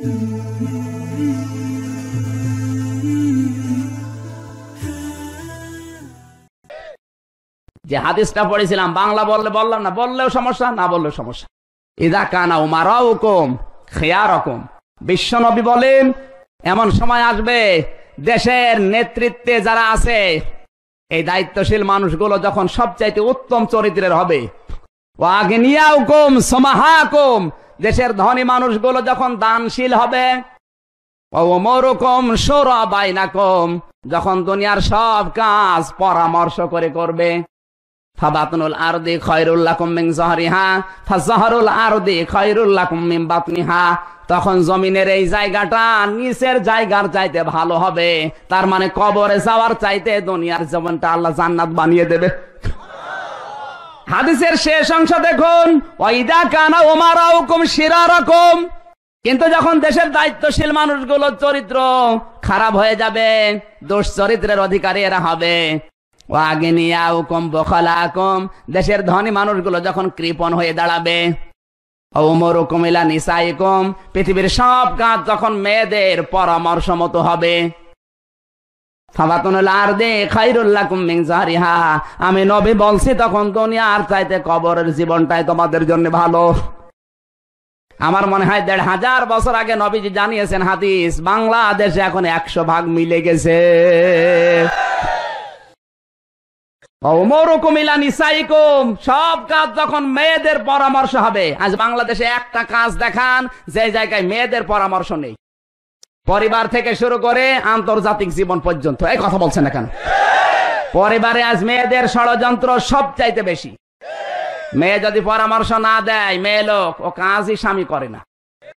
যে হাদিসটা পড়েছিলাম বাংলা বললে বললাম না বললেও সমস্যা না বললেও সমস্যা ইদা কানা উমারা হুকুম খেয়া রকম বিশ্ব নবী বলেন এমন সময় আসবে দেশের নেতৃত্বে যারা আছে এই দায়িত্বশীল মানুষগুলো যখন সবচাইতে উত্তম চরিত্রের হবে ও আগে নিয়া হুকুম সমাহা দেশের ধনী মানুষগুলো যখন দানশীল হবে যখন দুনিয়ার সব কাজ পরামর্শ করে করবে তখন জমিনের এই জায়গাটা নিচের জায়গার চাইতে ভালো হবে তার মানে কবরে যাওয়ার চাইতে দুনিয়ার জীবনটা আল্লাহ জান্নাত বানিয়ে দেবে হাদিসের শেষ অংশ দেখুন ওইদা কানা ওমারা হুকুম শিরা রকম কিন্তু যখন দেশের দায়িত্বশীল মানুষগুলোর চরিত্র খারাপ হয়ে যাবে দোষ চরিত্রের অধিকারী এরা হবে ওয়াগিনিয়া হুকুম বখলা হুকুম দেশের ধনী মানুষগুলো যখন কৃপণ হয়ে দাঁড়াবে ওমরুকুমিলা নিসাইকুম পৃথিবীর সব কাজ যখন মেয়েদের পরামর্শ মতো হবে আমি নবী বলছি তখন দুনিয়ার চাইতে কবরের জীবনটাই তোমাদের জন্য ভালো আমার মনে হয় দেড় হাজার বছর আগে নবীজি জানিয়েছেন হাদিস বাংলাদেশে এখন একশো ভাগ মিলে গেছে সব কাজ যখন মেয়েদের পরামর্শ হবে আজ বাংলাদেশে একটা কাজ দেখান যে জায়গায় মেয়েদের পরামর্শ নেই পরিবার থেকে শুরু করে আন্তর্জাতিক জীবন পর্যন্ত এই কথা বলছেন না কেন পরিবারে আজ মেয়েদের ষড়যন্ত্র সব চাইতে বেশি মেয়ে যদি পরামর্শ না দেয় মেয়ে লোক ও কাজই স্বামী করে না